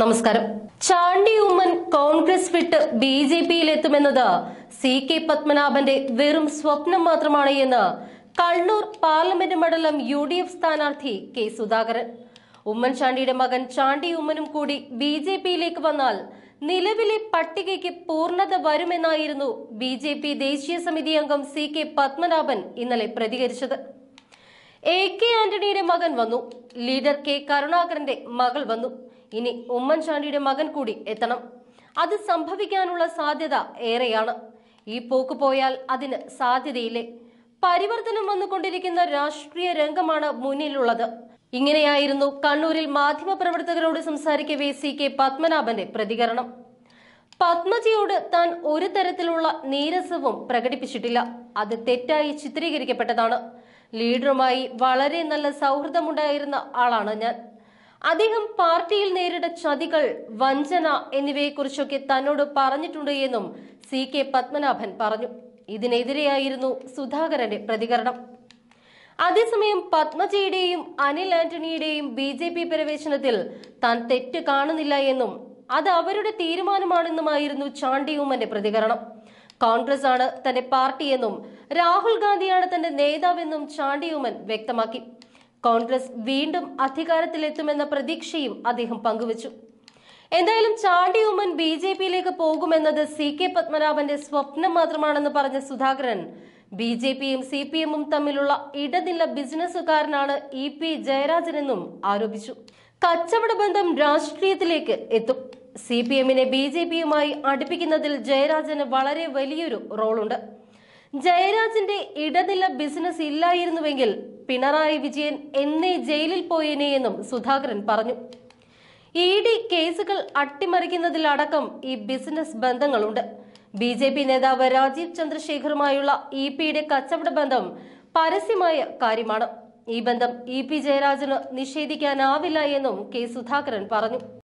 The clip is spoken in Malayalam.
നമസ്കാരം ചാണ്ടി ഉമ്മൻ കോൺഗ്രസ് വിട്ട് ബി ജെ പിയിലെത്തുമെന്നത് സി കെ പത്മനാഭന്റെ വെറും സ്വപ്നം മാത്രമാണ് എന്ന് കണ്ണൂർ പാർലമെന്റ് മണ്ഡലം യു ഡി എഫ് സ്ഥാനാർത്ഥി കെ സുധാകരൻ ഉമ്മൻചാണ്ടിയുടെ മകൻ ചാണ്ടി ഉമ്മനും കൂടി ബി ജെ പിയിലേക്ക് വന്നാൽ നിലവിലെ പട്ടികയ്ക്ക് പൂർണ്ണത വരുമെന്നായിരുന്നു ബി ജെ പി ദേശീയ സമിതി അംഗം സി കെ പത്മനാഭൻ ഇന്നലെ പ്രതികരിച്ചത് എ കെ ആന്റണിയുടെ മകൻ വന്നു ലീഡർ കെ കരുണാകരന്റെ മകൾ വന്നു ഇനി ഉമ്മൻചാണ്ടിയുടെ മകൻ കൂടി എത്തണം അത് സംഭവിക്കാനുള്ള സാധ്യത ഏറെയാണ് ഈ പോക്ക് പോയാൽ അതിന് സാധ്യതയില്ലേ പരിവർത്തനം വന്നുകൊണ്ടിരിക്കുന്ന രാഷ്ട്രീയ രംഗമാണ് മുന്നിലുള്ളത് ഇങ്ങനെയായിരുന്നു കണ്ണൂരിൽ മാധ്യമപ്രവർത്തകരോട് സംസാരിക്കവേ സി കെ പത്മനാഭന്റെ പ്രതികരണം പത്മജിയോട് താൻ ഒരു തരത്തിലുള്ള നീരസവും പ്രകടിപ്പിച്ചിട്ടില്ല അത് തെറ്റായി ചിത്രീകരിക്കപ്പെട്ടതാണ് ലീഡറുമായി വളരെ നല്ല സൗഹൃദമുണ്ടായിരുന്ന ആളാണ് ഞാൻ അദ്ദേഹം പാർട്ടിയിൽ നേരിട്ട ചതികൾ വഞ്ചന കുറിച്ചൊക്കെ തന്നോട് പറഞ്ഞിട്ടുണ്ട് എന്നും സി കെ പത്മനാഭൻ പറഞ്ഞു ഇതിനെതിരെയായിരുന്നു സുധാകരന്റെ പ്രതികരണം അതേസമയം പത്മജയുടെയും അനിൽ ആന്റണിയുടെയും ബി ജെ പി പ്രവേശനത്തിൽ താൻ തെറ്റ് കാണുന്നില്ല എന്നും അത് അവരുടെ തീരുമാനമാണെന്നുമായിരുന്നു ചാണ്ടിയൂമന്റെ പ്രതികരണം കോൺഗ്രസ് ആണ് തന്റെ പാർട്ടിയെന്നും രാഹുൽ ഗാന്ധിയാണ് തന്റെ നേതാവെന്നും ചാണ്ടിയൂമൻ വ്യക്തമാക്കി കോൺഗ്രസ് വീണ്ടും അധികാരത്തിലെത്തുമെന്ന പ്രതീക്ഷയും അദ്ദേഹം പങ്കുവച്ചു എന്തായാലും ചാണ്ടി ഉമ്മൻ ബി ജെ പിയിലേക്ക് പോകുമെന്നത് സി കെ പത്മനാഭന്റെ സ്വപ്നം മാത്രമാണെന്ന് പറഞ്ഞ സുധാകരൻ ബി ജെ പിയും സി പി എമ്മും തമ്മിലുള്ള ഇടനില ബിസിനസ്സുകാരനാണ് ഇ പി ജയരാജനെന്നും ആരോപിച്ചു കച്ചവട ബന്ധം രാഷ്ട്രീയത്തിലേക്ക് എത്തും സി പി എമ്മിനെ ബി ജെ പിയുമായി അടുപ്പിക്കുന്നതിൽ ജയരാജന് വളരെ വലിയൊരു റോളുണ്ട് ജയരാജിന്റെ ഇടനില ബിസിനസ് ഇല്ലായിരുന്നുവെങ്കിൽ പിണറായി വിജയൻ എന്നേ ജയിലിൽ പോയേനെ എന്നും സുധാകരൻ പറഞ്ഞു ഇ ഡി കേസുകൾ അട്ടിമറിക്കുന്നതിലടക്കം ഈ ബിസിനസ് ബന്ധങ്ങളുണ്ട് ബി ജെ പി നേതാവ് രാജീവ് ചന്ദ്രശേഖറുമായുള്ള ഇ പിയുടെ കച്ചവട ബന്ധം പരസ്യമായ കാര്യമാണ് ഈ ബന്ധം ഇ പി ജയരാജന് നിഷേധിക്കാനാവില്ല എന്നും കെ സുധാകരൻ പറഞ്ഞു